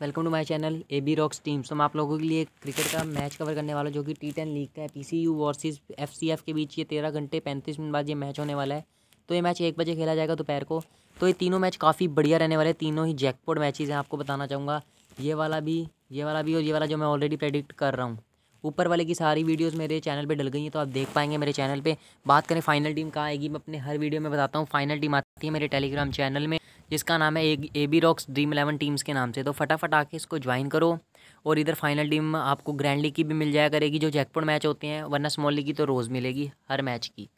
welcome to my channel A B rocks teams तो मैं आप लोगों के लिए क्रिकेट का मैच कवर करने वाला जो कि टी टेन लीग का है P C U versus F C F के बीच ये तेरह घंटे पैंतीस मिनट बाद ये मैच होने वाला है तो ये मैच एक बजे खेला जाएगा दोपहर को तो ये तीनों मैच काफ़ी बढ़िया रहने वाले तीनों ही जैकपॉट मैचेज़ हैं आपको बताना चाहूँगा ये वाला भी ये वाला भी और ये वाला जो मैं ऑलरेडी प्रेडिक्ट कर रहा हूँ ऊपर वाले की सारी वीडियोस मेरे चैनल पे डल गई हैं तो आप देख पाएंगे मेरे चैनल पे बात करें फाइनल टीम कहाँ आएगी मैं अपने हर वीडियो में बताता हूँ फाइनल टीम आती है मेरे टेलीग्राम चैनल में जिसका नाम है A B rocks Dream Eleven teams के नाम से तो फटाफट आके इसको ज्वाइन करो और इधर फाइनल टीम आपको ग्रैंड लीग की भी मिल जाया करेगी जो जैकपुर मैच होते हैं वरना स्मॉल लीग की तो रोज़ मिलेगी हर मैच की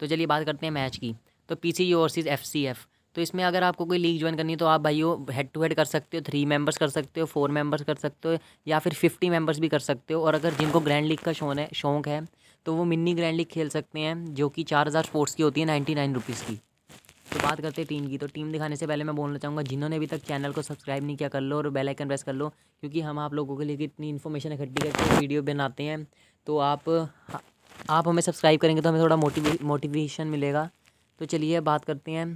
तो चलिए बात करते हैं मैच की तो P C overseas F C F तो इसमें अगर आपको कोई लीग ज्वाइन करनी है तो आप भाइयों हेड टू हेड कर सकते हो थ्री मेंबर्स कर सकते हो फोर मेंबर्स कर सकते हो या फिर फिफ्टी मेंबर्स भी कर सकते हो और अगर जिनको ग्रैंड लीग का शौन है शौक है तो वो मिनी ग्रैंड लीग खेल सकते हैं जो कि चार हज़ार स्पोर्ट्स की होती है नाइन्टी नाइन रुपीज़ की तो बात करते हैं टीम की तो टीम दिखाने से पहले मैं बोलना चाहूँगा जिन्होंने अभी तक चैनल को सब्सक्राइब नहीं किया कर लो और बेल आइकन प्रेस कर लो क्योंकि हम आप लोगों के लिए कितनी इन्फॉर्मेशन इकट्ठी करके वीडियो बनाते हैं तो आप आप हमें सब्सक्राइब करेंगे तो हमें थोड़ा मोटिवे मोटिवेशन मिलेगा तो चलिए बात करते हैं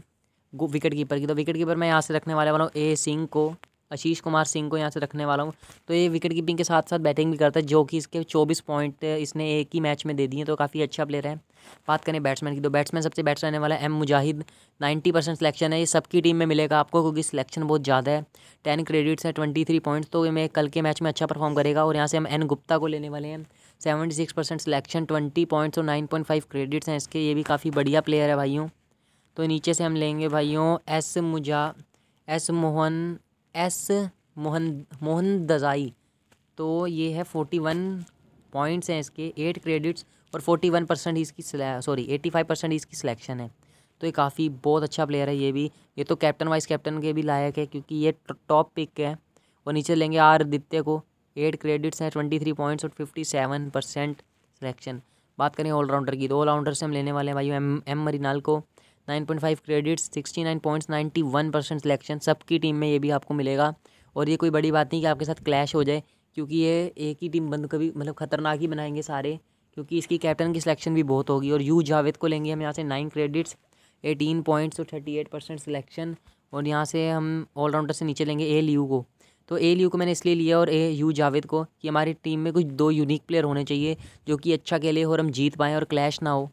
विकेट कीपर की तो विकेट कीपर मैं यहाँ से रखने वाले वाला हूँ ए सिंह को आशीष कुमार सिंह को यहाँ से रखने वाला हूँ तो ये विकेट कीपिंग के साथ साथ बैटिंग भी करता है जो कि इसके चौबीस पॉइंट इसने एक ही मैच में दे दिए तो काफ़ी अच्छा प्लेयर है बात करें बैट्समैन की तो बैट्समैन सबसे बेटर रहने वाला है M Mujahid ninety percent selection है ये सबकी टीम में मिलेगा आपको क्योंकि सिलेक्शन बहुत ज़्यादा है टेन क्रेडिट्स है ट्वेंटी थ्री पॉइंट्स तो ये मैं कल के मैच में अच्छा परफॉर्म करेगा और यहाँ से हम एन गुप्ता को लेने वाले हैं seventy six percent selection twenty points और नाइन पॉइंट फाइव क्रेडिट्स हैं इसके ये भी काफ़ी बढ़िया प्लेयर है भाइयों तो नीचे से हम लेंगे भाइयों एस मुजा एस मोहन एस मोहन मोहन दजाई तो ये है फोर्टी वन पॉइंट्स हैं इसके एट क्रेडिट्स और फोर्टी वन परसेंट इसकी सॉरी एटी फाइव परसेंट इसकी सिलेक्शन है तो ये काफ़ी बहुत अच्छा प्लेयर है ये भी ये तो कैप्टन वाइस कैप्टन के भी लायक है क्योंकि ये टॉप पिक है और नीचे लेंगे आर आदित्य को एट क्रेडिट्स हैं ट्वेंटी थ्री पॉइंट्स और फिफ्टी सेवन परसेंट सिलेक्शन बात करें ऑलराउंडर की तो ऑलराउंडर से हम लेने वाले हैं भाई एम एम मरीनाल को nine point five credits sixty nine points ninety one percent selection सबकी टीम में ये भी आपको मिलेगा और ये कोई बड़ी बात नहीं कि आपके साथ क्लैश हो जाए क्योंकि ये एक ही टीम बंद कभी मतलब खतरनाक ही बनाएंगे सारे क्योंकि इसकी कैप्टन की सिलेक्शन भी बहुत होगी और यू जावेद को लेंगे हम यहाँ से नाइन क्रेडिट्स एटीन पॉइंट्स और थर्टी एट परसेंट सिलेक्शन और यहाँ से हम ऑलराउंडर से नीचे लेंगे ए लियू को तो ए लियू को मैंने इसलिए लिया और ए यू जावेद को कि हमारी टीम में कुछ दो यूनिक प्लेयर होने चाहिए जो कि अच्छा खेले और हम जीत पाएँ और क्लैश ना हो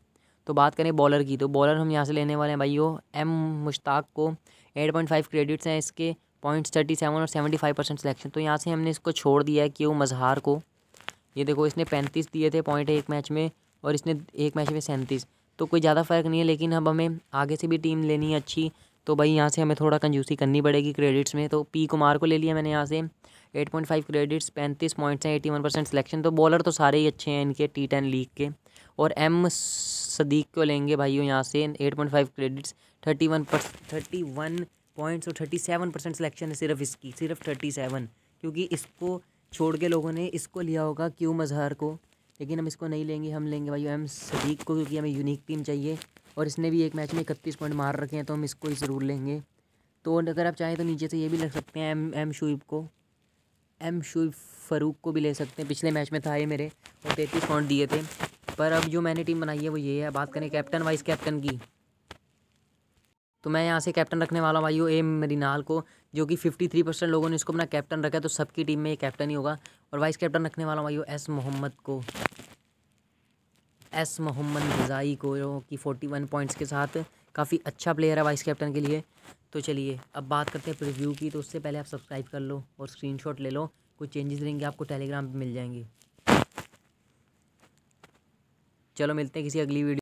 तो बात करें बॉलर की तो बॉलर हम यहाँ से लेने वाले हैं भाई एम मुश्ताक को एट पॉइंट फाइव क्रेडिट्स हैं इसके पॉइंट्स थर्टी सेवन और सेवेंटी फाइव परसेंट सिलेक्शन तो यहाँ से हमने इसको छोड़ दिया है वो मजहार को ये देखो इसने पैंतीस दिए थे पॉइंट एक मैच में और इसने एक मैच में सैंतीस तो कोई ज़्यादा फ़र्क नहीं है लेकिन अब हमें आगे से भी टीम लेनी है अच्छी तो भाई यहाँ से हमें थोड़ा कंजूसी करनी पड़ेगी क्रेडिट्स में तो पी कुमार को ले लिया मैंने यहाँ से एट पॉइंट फाइव क्रेडिट्स पैंतीस पॉइंट्स हैं एटी वन परसेंट सिलेक्शन तो बॉलर तो सारे ही अच्छे हैं इनके टी टेन लीग के और एम सदीक को लेंगे भाइयों यहाँ से eight point five credits thirty one पर थर्टी वन पॉइंट्स और थर्टी सेवन परसेंट सिलेक्शन है सिर्फ इसकी सिर्फ थर्टी सेवन क्योंकि इसको छोड़ के लोगों ने इसको लिया होगा क्यू मजहर को लेकिन हम इसको नहीं लेंगे हम लेंगे भाई एम सदीक को क्योंकि हमें यूनिक टीम चाहिए और इसने भी एक मैच में इकतीस पॉइंट मार रखे हैं तो हम इसको ही ज़रूर लेंगे तो अगर आप चाहें तो नीचे से ये भी लग सकते हैं एम एम शुब को एम शुब फ़रूक को भी ले सकते हैं पिछले मैच में था ये मेरे और तैंतीस पॉइंट दिए थे पर अब जो मैंने टीम बनाई है वो ये है बात करें कैप्टन वाइस कैप्टन की तो मैं यहाँ से कैप्टन रखने वाला हूँ भाइयों ए मरीनाल को जो कि फिफ्टी थ्री परसेंट लोगों ने इसको अपना कैप्टन रखा है तो सबकी टीम में ये कैप्टन ही होगा और वाइस कैप्टन रखने वाला हूँ भाइयों एस मोहम्मद को एस मोहम्मद रज़ाई को जो कि फोर्टी वन पॉइंट्स के साथ काफ़ी अच्छा प्लेयर है वाइस कैप्टन के लिए तो चलिए अब बात करते हैं प्रिव्यू की तो उससे पहले आप सब्सक्राइब कर लो और स्क्रीन ले लो कुछ चेंजेस रहेंगे आपको टेलीग्राम पर मिल जाएंगे चलो मिलते हैं किसी अगली वीडियो